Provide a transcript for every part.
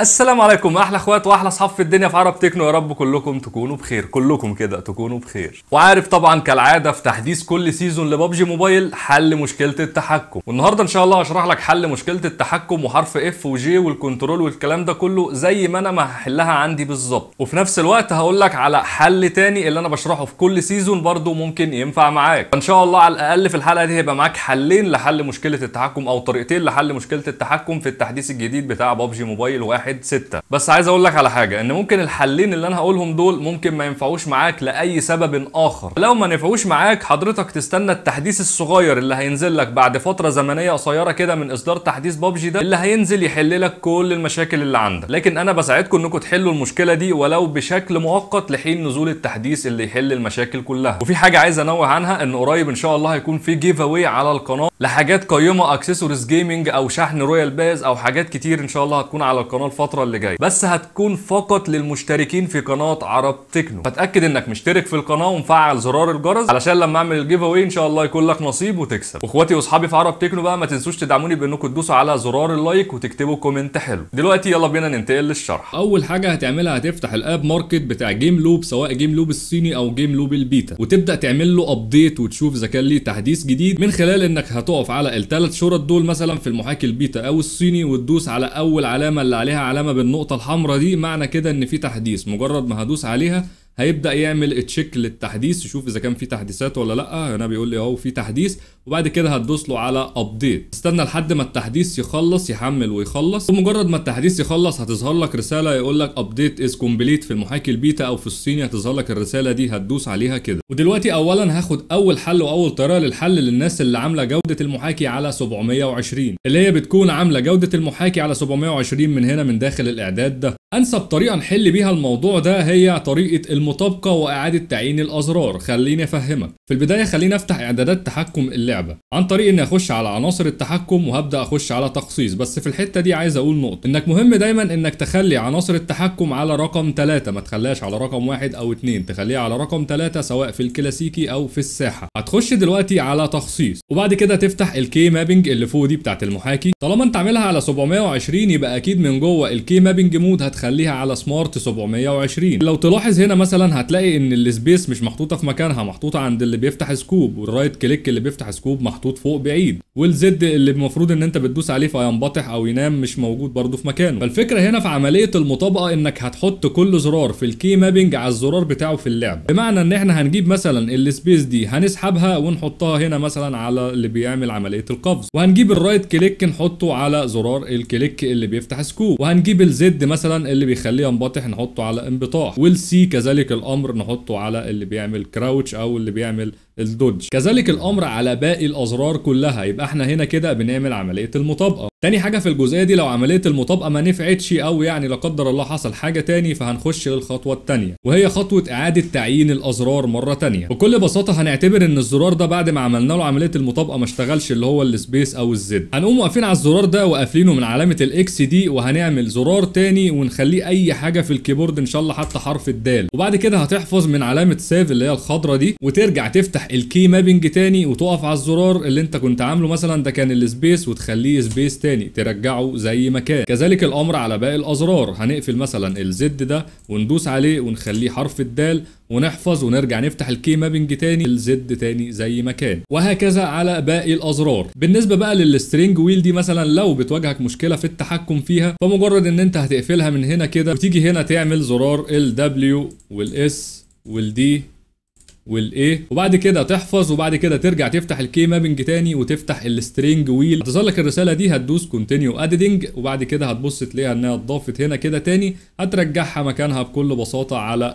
السلام عليكم احلى اخوات واحلى اصحاب في الدنيا في عرب تكنو يا رب كلكم تكونوا بخير كلكم كده تكونوا بخير وعارف طبعا كالعاده في تحديث كل سيزون لبابجي موبايل حل مشكله التحكم والنهارده ان شاء الله هشرح لك حل مشكله التحكم وحرف اف وجي والكنترول والكلام ده كله زي ما انا ما هحلها عندي بالظبط وفي نفس الوقت هقول لك على حل تاني اللي انا بشرحه في كل سيزون برده ممكن ينفع معاك فان شاء الله على الاقل في الحلقه دي هيبقى معاك حلين لحل مشكله التحكم او طريقتين لحل مشكله التحكم في التحديث الجديد بتاع بابجي موبايل واحد واحد ستة بس عايز اقول لك على حاجه ان ممكن الحلين اللي انا هقولهم دول ممكن ما ينفعوش معاك لاي سبب اخر لو ما نفعوش معاك حضرتك تستنى التحديث الصغير اللي هينزل لك بعد فتره زمنيه قصيره كده من اصدار تحديث بابجي ده اللي هينزل يحل لك كل المشاكل اللي عندك لكن انا بساعدكم انكم تحلوا المشكله دي ولو بشكل مؤقت لحين نزول التحديث اللي يحل المشاكل كلها وفي حاجه عايز انوه عنها ان قريب ان شاء الله هيكون في جيف اواي على القناه لحاجات قيمه اكسسوارز جيمنج او شحن رويال باز او حاجات كتير ان شاء الله هتكون على القناه الفتره اللي جايه بس هتكون فقط للمشتركين في قناه عرب تكنو فتاكد انك مشترك في القناه ومفعل زرار الجرس علشان لما اعمل الجيف اوي ان شاء الله يكون لك نصيب وتكسب واخواتي واصحابي في عرب تكنو بقى ما تنسوش تدعموني بانكم تدوسوا على زرار اللايك وتكتبوا كومنت حلو دلوقتي يلا بينا ننتقل للشرح اول حاجه هتعملها هتفتح الاب ماركت بتاع جيم لوب سواء جيم لوب الصيني او جيم لوب البيتا وتبدا تعمل له ابديت وتشوف اذا كان ليه تحديث جديد من خلال انك هتقف على الثلاث شرط دول مثلا في المحاكي البيتا او الصيني وتدوس على اول علامه اللي عليها علامه بالنقطه الحمراء دي معنى كده ان في تحديث مجرد ما هدوس عليها هيبدا يعمل تشيك للتحديث يشوف اذا كان في تحديثات ولا لا هنا بيقول لي اهو في تحديث وبعد كده هتدوس له على ابديت استنى لحد ما التحديث يخلص يحمل ويخلص ومجرد ما التحديث يخلص هتظهر لك رساله يقول لك ابديت از كومبليت في المحاكي البيتا او في الصيني هتظهر لك الرساله دي هتدوس عليها كده ودلوقتي اولا هاخد اول حل واول طريقه للحل للناس اللي عامله جوده المحاكي على 720 اللي هي بتكون عامله جوده المحاكي على 720 من هنا من داخل الاعداد ده انسب طريقه نحل بيها الموضوع ده هي طريقه المطابقة وإعادة تعيين الأزرار خليني أفهمك في البداية خليني أفتح إعدادات تحكم اللعبة عن طريق إني أخش على عناصر التحكم وهبدأ أخش على تخصيص بس في الحتة دي عايز أقول نقطة إنك مهم دايما إنك تخلي عناصر التحكم على رقم 3 ما تخليهاش على رقم 1 أو 2 تخليها على رقم 3 سواء في الكلاسيكي أو في الساحة هتخش دلوقتي على تخصيص وبعد كده تفتح الكي مابنج اللي فوق دي بتاعت المحاكي طالما أنت عاملها على 720 يبقى أكيد من جوه الكي مابنج مود هتخليها على سمارت 720 لو تلاحظ هنا مثلا مثلا هتلاقي ان السبيس مش محطوطه في مكانها محطوطه عند اللي بيفتح سكوب والرايت كليك اللي بيفتح سكوب محطوط فوق بعيد والزد اللي المفروض ان انت بتدوس عليه فينبطح او ينام مش موجود برده في مكانه فالفكره هنا في عمليه المطابقه انك هتحط كل زرار في الكي مابنج على الزرار بتاعه في اللعبه بمعنى ان احنا هنجيب مثلا السبيس دي هنسحبها ونحطها هنا مثلا على اللي بيعمل عمليه القفز وهنجيب الرايت كليك نحطه على زرار الكليك اللي بيفتح سكوب وهنجيب الزد مثلا اللي بيخليه ينبطح نحطه على انبطاح والسي كذلك ذلك الامر نحطه على اللي بيعمل كراوتش او اللي بيعمل الدوج كذلك الامر على باقي الازرار كلها يبقى احنا هنا كده بنعمل عمليه المطابقه تاني حاجه في الجزئيه دي لو عمليه المطابقه ما نفعتش او يعني لا قدر الله حصل حاجه تاني فهنخش للخطوه التانيه وهي خطوه اعاده تعيين الازرار مره تانيه بكل بساطه هنعتبر ان الزرار ده بعد ما عملنا له عمليه المطابقه ما اشتغلش اللي هو السبيس او الزد هنقوم واقفين على الزرار ده وقافلينه من علامه الاكس دي وهنعمل زرار تاني ونخليه اي حاجه في الكيبورد ان شاء الله حتى حرف الدال وبعد كده هتحفظ من علامه سيف اللي هي الخضره دي وترجع تفتح الكي مابنج تاني وتقف على الزرار اللي انت كنت عامله مثلا ده كان السبيس وتخليه سبيس تاني ترجعه زي ما كان كذلك الامر على باقي الازرار هنقفل مثلا الزد ده وندوس عليه ونخليه حرف الدال ونحفظ ونرجع نفتح الكي مابنج تاني الزد تاني زي ما كان وهكذا على باقي الازرار بالنسبه بقى للسترينج ويل دي مثلا لو بتواجهك مشكله في التحكم فيها فمجرد ان انت هتقفلها من هنا كده وتيجي هنا تعمل زرار ال W والاس والدي والايه وبعد كده تحفظ وبعد كده ترجع تفتح الكي مابنج تاني وتفتح السترينج ويل هتظهر لك الرساله دي هتدوس كونتينيو اديتنج وبعد كده هتبص تلاقيها انها اتضافت هنا كده تاني هترجعها مكانها بكل بساطه على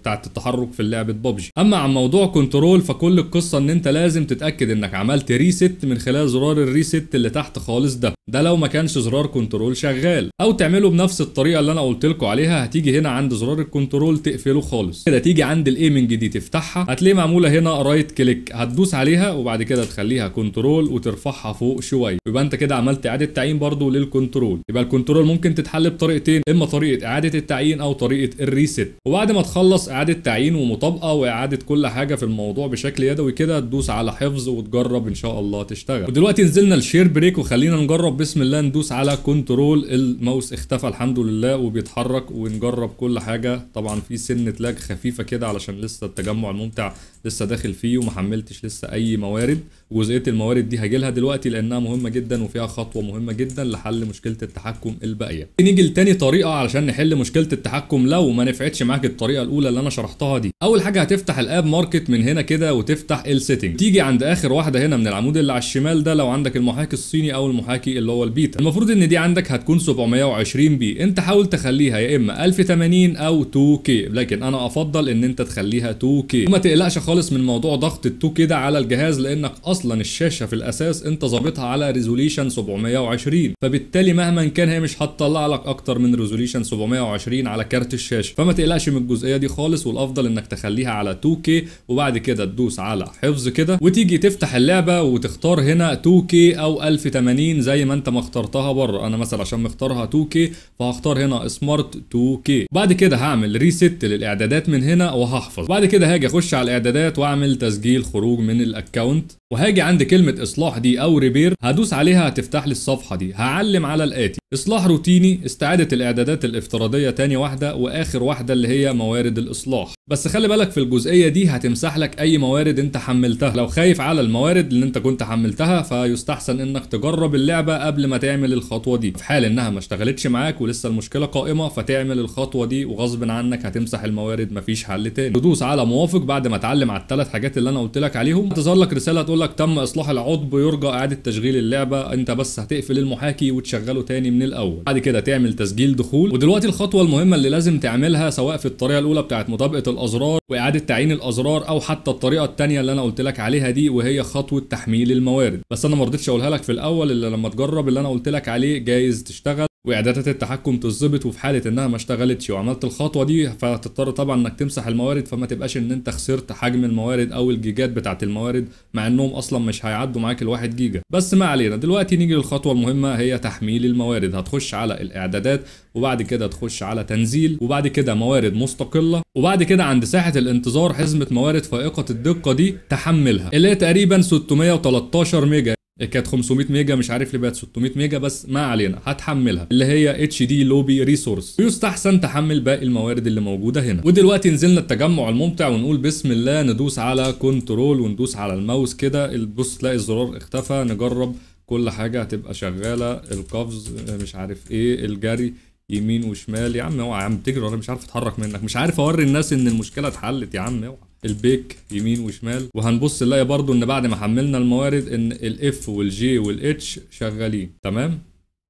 بتاعه التحرك في لعبه ببجي اما عن موضوع كنترول فكل القصه ان انت لازم تتاكد انك عملت ريست من خلال زرار الريست اللي تحت خالص ده ده لو ما كانش زرار كنترول شغال او تعمله بنفس الطريقه اللي انا قلت لكم عليها هتيجي هنا عند زرار الكنترول تقفله خالص كده تيجي عند الايمنج دي تفتحها هتلاقي معموله هنا رايت كليك هتدوس عليها وبعد كده تخليها كنترول وترفعها فوق شويه يبقى انت كده عملت اعاده تعيين برضو للكنترول يبقى الكنترول ممكن تتحل بطريقتين اما طريقه اعاده التعيين او طريقه الريست وبعد ما تخلص اعاده تعيين ومطابقه واعاده كل حاجه في الموضوع بشكل يدوي كده تدوس على حفظ وتجرب ان شاء الله تشتغل ودلوقتي نزلنا الشير بريك وخلينا نجرب بسم الله ندوس على كنترول الماوس اختفى الحمد لله وبيتحرك ونجرب كل حاجه طبعا في سنه لاج خفيفه كده علشان لسه التجمع الممتع لسه داخل فيه وما حملتش لسه اي موارد جزئيه الموارد دي هجيلها دلوقتي لانها مهمه جدا وفيها خطوه مهمه جدا لحل مشكله التحكم الباقيه نيجي لتاني طريقه علشان نحل مشكله التحكم لو ما نفعتش معاك الطريقه الاولى اللي انا شرحتها دي اول حاجه هتفتح الاب ماركت من هنا كده وتفتح السيتنج تيجي عند اخر واحده هنا من العمود اللي على الشمال ده لو عندك المحاكي الصيني او المحاكي اللي هو البيتا المفروض ان دي عندك هتكون 720 بي انت حاول تخليها يا اما 1080 او 2K لكن انا افضل ان انت تخليها 2K وما تقلقش خالص من موضوع ضغط ال 2K ده على الجهاز لانك اصلا الشاشه في الاساس انت ظابطها على ريزوليشن 720 فبالتالي مهما كان هي مش هتطلع لك اكتر من ريزوليشن 720 على كارت الشاشه فما تقلقش من الجزئيه دي خالص والافضل انك تخليها على 2K وبعد كده تدوس على حفظ كده وتيجي تفتح اللعبه وتختار هنا 2K او 1080 زي ما انت ما اخترتها بره انا مثلا عشان مختارها 2K فهختار هنا سمارت 2K بعد كده هعمل ريست للاعدادات من هنا وهحفظ بعد كده هاجي اخش على الاعدادات واعمل تسجيل خروج من الاكونت وهاجي عند كلمة اصلاح دي او ريبير هدوس عليها هتفتح لي الصفحة دي هعلم على الاتي اصلاح روتيني استعادة الاعدادات الافتراضية تاني واحدة واخر واحدة اللي هي موارد الاصلاح بس خلي بالك في الجزئية دي هتمسح لك اي موارد انت حملتها لو خايف على الموارد اللي انت كنت حملتها فيستحسن انك تجرب اللعبة قبل ما تعمل الخطوة دي في حال انها ما اشتغلتش معاك ولسه المشكلة قائمة فتعمل الخطوة دي وغصب عنك هتمسح الموارد مفيش حل تاني تدوس على موافق بعد ما تعلم على الثلاث حاجات اللي انا قلت لك عليهم هتظهر لك رسالة تقول لك تم اصلاح العضب يرجى اعاده تشغيل اللعبه انت بس هتقفل المحاكي وتشغله تاني من الاول بعد كده تعمل تسجيل دخول ودلوقتي الخطوه المهمه اللي لازم تعملها سواء في الطريقه الاولى بتاعه مطابقه الازرار واعاده تعيين الازرار او حتى الطريقه الثانيه اللي انا قلت لك عليها دي وهي خطوه تحميل الموارد بس انا ما رضيتش اقولها لك في الاول الا لما تجرب اللي انا قلت لك عليه جايز تشتغل واعدادات التحكم تظبط وفي حاله انها ما اشتغلتش وعملت الخطوه دي فهتضطر طبعا انك تمسح الموارد فما تبقاش ان انت خسرت حجم الموارد او الجيجات بتاعت الموارد مع انهم اصلا مش هيعدوا معاك الواحد جيجا بس ما علينا دلوقتي نيجي للخطوه المهمه هي تحميل الموارد هتخش على الاعدادات وبعد كده تخش على تنزيل وبعد كده موارد مستقله وبعد كده عند ساحه الانتظار حزمه موارد فائقه الدقه دي تحملها اللي هي تقريبا 613 ميجا كانت 500 ميجا مش عارف ليه بقت 600 ميجا بس ما علينا هتحملها اللي هي اتش دي لوبي ريسورس ويستحسن تحمل باقي الموارد اللي موجوده هنا ودلوقتي نزلنا التجمع الممتع ونقول بسم الله ندوس على كنترول وندوس على الماوس كده بص تلاقي الزرار اختفى نجرب كل حاجه هتبقى شغاله القفز مش عارف ايه الجري يمين وشمال يا عم اوعى يا عم تجري انا مش عارف اتحرك منك مش عارف اوري الناس ان المشكله اتحلت يا عم اوعى البيك يمين وشمال وهنبص نلاقي برضو ان بعد ما حملنا الموارد ان الاف والجي والاتش شغالين تمام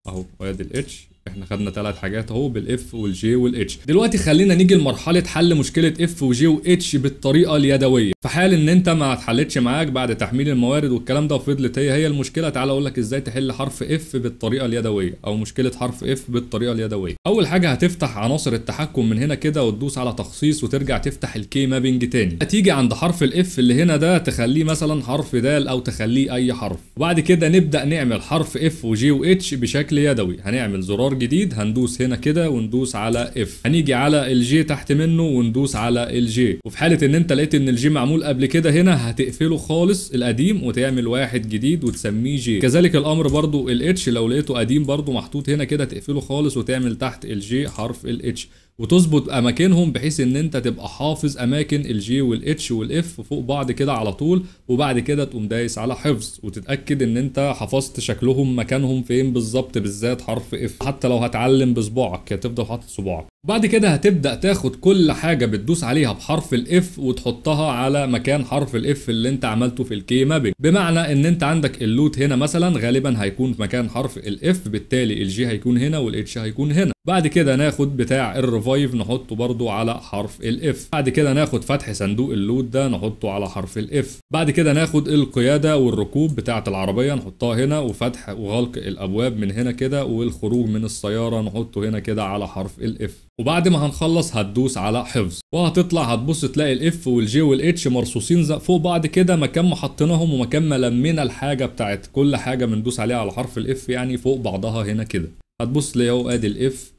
اهو وادي الاتش احنا خدنا ثلاث حاجات اهو بالاف والجي والاتش دلوقتي خلينا نيجي لمرحله حل مشكله اف وجي واتش بالطريقه اليدويه في حال ان انت ما اتحلتش معاك بعد تحميل الموارد والكلام ده وفضلت هي هي المشكله تعالى اقول لك ازاي تحل حرف اف بالطريقه اليدويه او مشكله حرف اف بالطريقه اليدويه اول حاجه هتفتح عناصر التحكم من هنا كده وتدوس على تخصيص وترجع تفتح الكي مابنج تاني هتيجي عند حرف الاف اللي هنا ده تخليه مثلا حرف دال او تخليه اي حرف وبعد كده نبدا نعمل حرف اف وجي واتش بشكل يدوي هنعمل زرار جديد هندوس هنا كده وندوس على اف هنيجي على الجي تحت منه وندوس على الجي وفي حاله ان انت لقيت ان الجي معمول قبل كده هنا هتقفله خالص القديم وتعمل واحد جديد وتسميه جي كذلك الامر برضو الاتش لو لقيته قديم برضو محطوط هنا كده تقفله خالص وتعمل تحت الجي حرف الاتش وتظبط اماكنهم بحيث ان انت تبقى حافظ اماكن الجي والاتش والاف فوق بعض كده على طول وبعد كده تقوم دايس على حفظ وتتاكد ان انت حفظت شكلهم مكانهم فين بالظبط بالذات حرف اف حتى لو هتعلم بصبعك هتفضل حاطط صبعك بعد كده هتبدا تاخد كل حاجه بتدوس عليها بحرف الاف وتحطها على مكان حرف الاف اللي انت عملته في الكي مابينج بمعنى ان انت عندك اللوت هنا مثلا غالبا هيكون في مكان حرف الاف بالتالي الجي هيكون هنا والاتش هيكون هنا بعد كده ناخد بتاع الريفايف نحطه برضو على حرف الاف بعد كده ناخد فتح صندوق اللود ده نحطه على حرف الاف بعد كده ناخد القياده والركوب بتاعه العربيه نحطها هنا وفتح وغلق الابواب من هنا كده والخروج من السياره نحطه هنا كده على حرف الاف وبعد ما هنخلص هتدوس على حفظ وهتطلع هتبص تلاقي الاف والجي والاتش مرصوصين فوق بعض كده مكان ما حطيناهم ومكان ما لمينا الحاجه بتاعت كل حاجه بندوس عليها على حرف الاف يعني فوق بعضها هنا كده هتبص تلاقي ادي الاف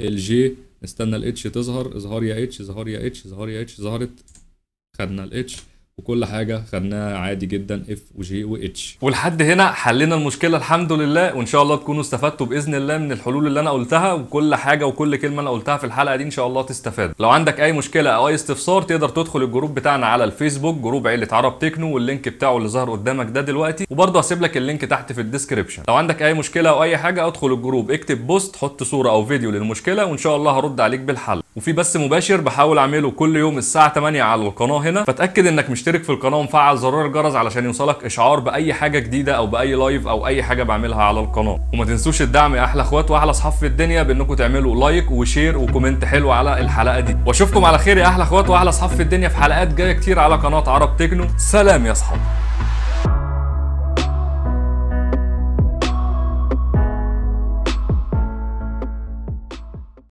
الجي استنى الاتش تظهر اظهار يا اتش اظهار يا اتش اظهار يا اتش ظهرت خدنا الاتش وكل حاجه خدناها عادي جدا اف وجي واتش ولحد هنا حلينا المشكله الحمد لله وان شاء الله تكونوا استفدتوا باذن الله من الحلول اللي انا قلتها وكل حاجه وكل كلمه انا قلتها في الحلقه دي ان شاء الله تستفاد لو عندك اي مشكله او اي استفسار تقدر تدخل الجروب بتاعنا على الفيسبوك جروب عيله عرب تكنو واللينك بتاعه اللي ظهر قدامك ده دلوقتي وبرضه هسيب لك اللينك تحت في الديسكربشن لو عندك اي مشكله او اي حاجه ادخل الجروب اكتب بوست حط صوره او فيديو للمشكله وان شاء الله هرد عليك بالحل وفي بث مباشر بحاول اعمله كل يوم الساعه 8 على القناه هنا فاتاكد انك مشترك في القناه ومفعل زرار الجرس علشان يوصلك اشعار باي حاجه جديده او باي لايف او اي حاجه بعملها على القناه وما تنسوش الدعم يا احلى اخوات واحلى اصحاب في الدنيا بانكم تعملوا لايك وشير وكومنت حلو على الحلقه دي واشوفكم على خير يا احلى اخوات واحلى اصحاب في الدنيا في حلقات جايه كتير على قناه عرب تكنو سلام يا اصحاب